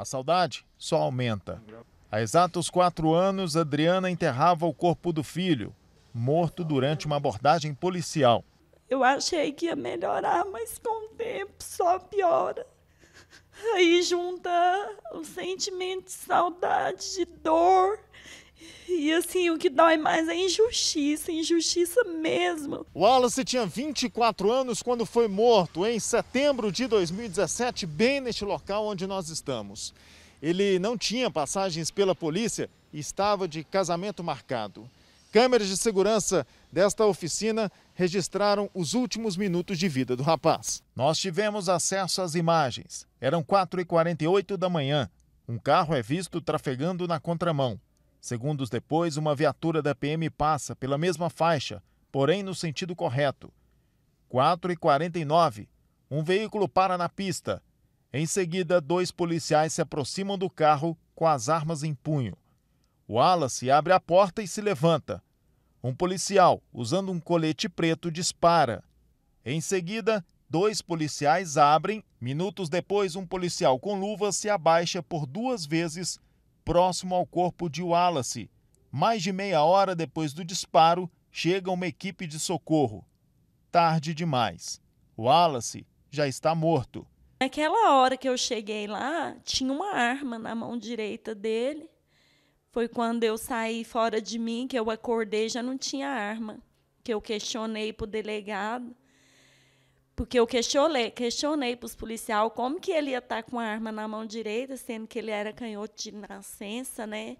A saudade só aumenta. Há exatos quatro anos, Adriana enterrava o corpo do filho, morto durante uma abordagem policial. Eu achei que ia melhorar, mas com o tempo só piora. Aí junta o sentimento de saudade, de dor. E assim, o que dói mais é injustiça, injustiça mesmo. Wallace tinha 24 anos quando foi morto em setembro de 2017, bem neste local onde nós estamos. Ele não tinha passagens pela polícia e estava de casamento marcado. Câmeras de segurança desta oficina registraram os últimos minutos de vida do rapaz. Nós tivemos acesso às imagens. Eram 4h48 da manhã. Um carro é visto trafegando na contramão. Segundos depois, uma viatura da PM passa pela mesma faixa, porém no sentido correto. 4h49, um veículo para na pista. Em seguida, dois policiais se aproximam do carro com as armas em punho. Wallace abre a porta e se levanta. Um policial, usando um colete preto, dispara. Em seguida, dois policiais abrem. Minutos depois, um policial com luvas se abaixa por duas vezes próximo ao corpo de Wallace. Mais de meia hora depois do disparo, chega uma equipe de socorro. Tarde demais. Wallace já está morto. Naquela hora que eu cheguei lá, tinha uma arma na mão direita dele. Foi quando eu saí fora de mim que eu acordei, já não tinha arma. Que eu questionei para o delegado. Porque eu questionei, questionei para os policial como que ele ia estar tá com a arma na mão direita, sendo que ele era canhoto de nascença, né?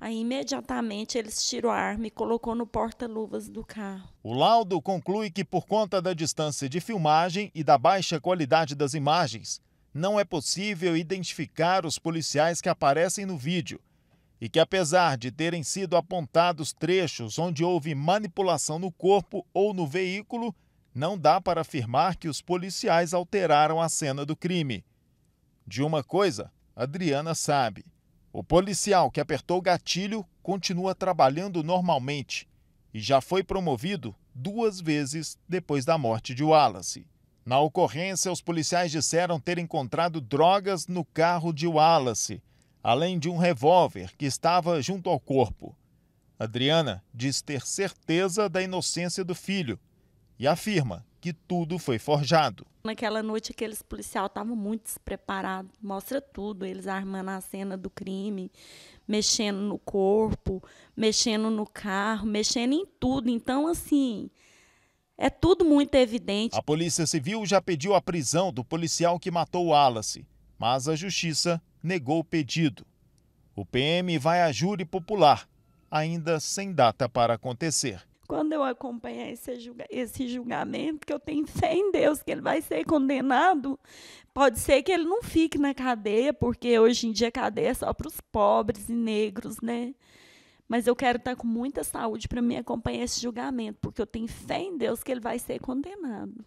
Aí imediatamente eles tiraram a arma e colocou no porta-luvas do carro. O laudo conclui que por conta da distância de filmagem e da baixa qualidade das imagens, não é possível identificar os policiais que aparecem no vídeo e que apesar de terem sido apontados trechos onde houve manipulação no corpo ou no veículo, não dá para afirmar que os policiais alteraram a cena do crime. De uma coisa, Adriana sabe: o policial que apertou o gatilho continua trabalhando normalmente e já foi promovido duas vezes depois da morte de Wallace. Na ocorrência, os policiais disseram ter encontrado drogas no carro de Wallace, além de um revólver que estava junto ao corpo. Adriana diz ter certeza da inocência do filho e afirma que tudo foi forjado. Naquela noite, aqueles policiais estavam muito despreparados. Mostra tudo, eles armando a cena do crime, mexendo no corpo, mexendo no carro, mexendo em tudo. Então, assim, é tudo muito evidente. A Polícia Civil já pediu a prisão do policial que matou Wallace, mas a Justiça negou o pedido. O PM vai a júri popular, ainda sem data para acontecer quando eu acompanhar esse, julga esse julgamento, que eu tenho fé em Deus, que ele vai ser condenado, pode ser que ele não fique na cadeia, porque hoje em dia a cadeia é só para os pobres e negros, né? Mas eu quero estar com muita saúde para me acompanhar esse julgamento, porque eu tenho fé em Deus que ele vai ser condenado.